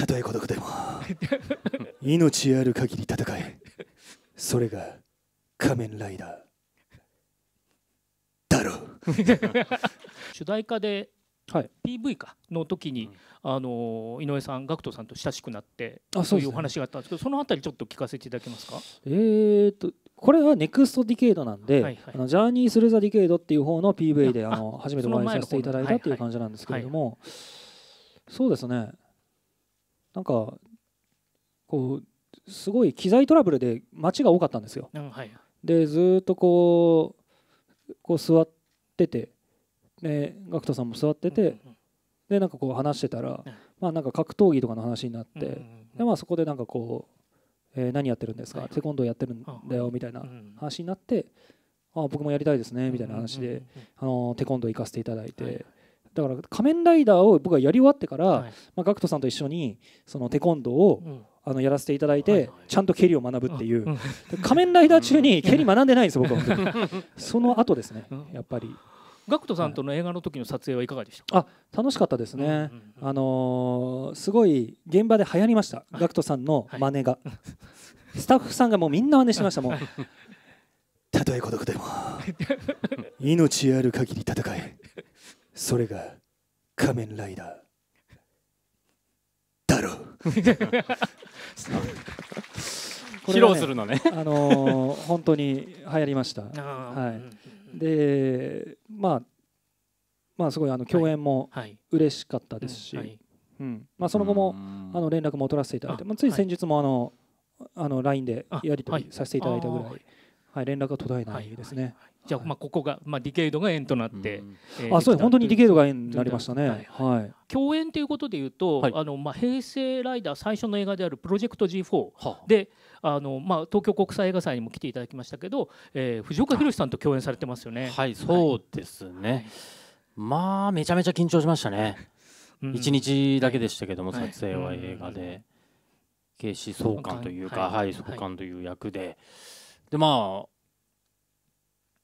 たとえ孤独でも命ある限り戦えそれが仮面ライダーだろう 主題歌で、はい、PV かの時に、うん、あの井上さん GACKT さんと親しくなってあそう、ね、いうお話があったんですけどそのあたりちょっと聞かせていただけますかえー、っとこれはネクストディケイドなんで、はいはい、あのジャーニースルーザディケイドっていう方の PV であの初めてお会いさせていただいたっていう感じなんですけれども、はいはい、そうですねなんかこうすごい機材トラブルで街が多かったんですよ。はい、でずっとこうこう座ってて、ね、ガクトさんも座ってて、うんうんでなんかこう話してたら、まあ、なんか格闘技とかの話になって、うんうんうん、でまあ、そこでなんかこう、えー、何やってるんですか、はい、テコンドーやってるんだよみたいな話になって、あ僕もやりたいですねみたいな話で、あのテコンドー行かせていただいて。はいだから「仮面ライダー」を僕はやり終わってから、はいまあ、ガクトさんと一緒にそのテコンドーを、うんあのやらせていただいて、ちゃんと蹴りを学ぶっていう、仮面ライダー中に蹴り学んでないんです僕はその後ですねやっぱり。ガクトさんとの映画の時の撮影はいかがでしたか、あ楽しかったですね、あのすごい現場で流行りましたガクトさんの真似が、スタッフさんがもうみんな真似してましたもう たとえ孤独でも 命ある限り戦えそれが仮面ライダーだろう 披露するのねあのー、本当に流行りました。はい、でまあまあすごいあの共演も嬉しかったですし、うんまあ、その後もあの連絡も取らせていただいて、まあ、つい先日もあの、あの LINE でやり取りさせていただいたぐらいはい、連絡が途絶えないですね。じゃあ、まあ、ここが、まあ、ディケイドが円となって。あ、そう、本当にディケイドが円になりましたね。はい。共演ということでいうと、あの、まあ、平成ライダー最初の映画であるプロジェクト G4 で。あのまあ、東京国際映画祭にも来ていただきましたけど、えー、藤岡弘さんと共演されてますよね。はい、そうですね。まあめちゃめちゃ緊張しましたね。一、日だけでしたけども、撮影は映画で、警視総監というか、はい、総監という役で。でま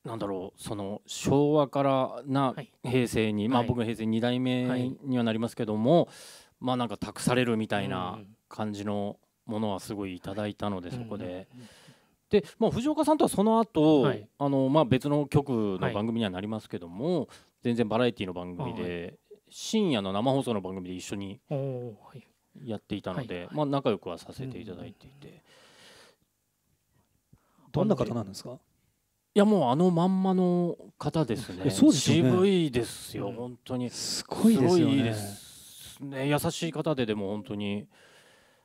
あなんだろうその昭和からな平成に、はい、まあ僕平成2代目にはなりますけども、はい、まあなんか託されるみたいな感じのものはすごいいただいたので、そこで。で、まあ、藤岡さんとはその後、はい、あのまあ別の局の番組にはなりますけども、はい、全然バラエティーの番組で、深夜の生放送の番組で一緒にやっていたので、まあ、仲良くはさせていただいていて、どんな方なんですかいやもうあのまんまの方ですね。ですね渋いですよ、本当に。すごいですよね。すね優しい方ででも本当に。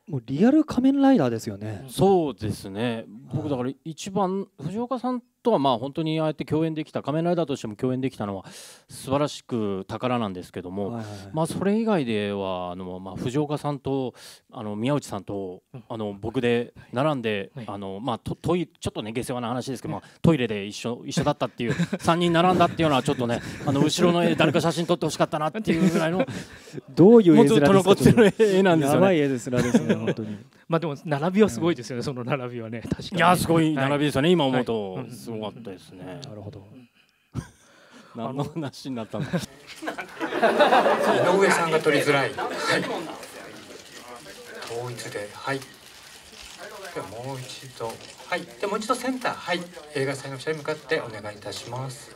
もうリアル仮面ライダーですよね。そうですね。僕だから一番藤岡さんとはまあ本当にああやって共演できた仮面ライダーとしても共演できたのは素晴らしく宝なんですけども、はいはいはい、まあ、それ以外ではあの、まあ、藤岡さんとあの宮内さんとあの僕で並んで、はいはい、あのまあ、トトイちょっとね下世話な話ですけど、まあ、トイレで一緒一緒だったっていう 三人並んだっていうのはちょっとねあの後ろの絵誰か写真撮ってほしかったなっていうぐらいの どういう絵面ですか絵なんですよね。やばい絵ですらですね本当にまあでも並びはすごいですよね、その並びはね確かにいやすごい並びですよね、今思うと、すごかったですね、なるほど 何の話になったの井上さんが取りづらい、統一ではいでもう一度はいでもう一度センターはい映画祭の記に向かってお願いいたします